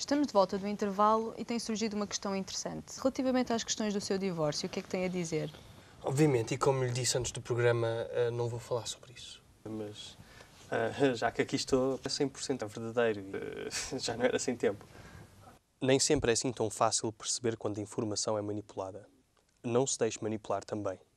Estamos de volta do intervalo e tem surgido uma questão interessante. Relativamente às questões do seu divórcio, o que é que tem a dizer? Obviamente, e como lhe disse antes do programa, eh, não vou falar sobre isso. Mas eh, já que aqui estou, é 100% verdadeiro, eh, já não era sem tempo. Nem sempre é assim tão fácil perceber quando a informação é manipulada. Não se deixe manipular também.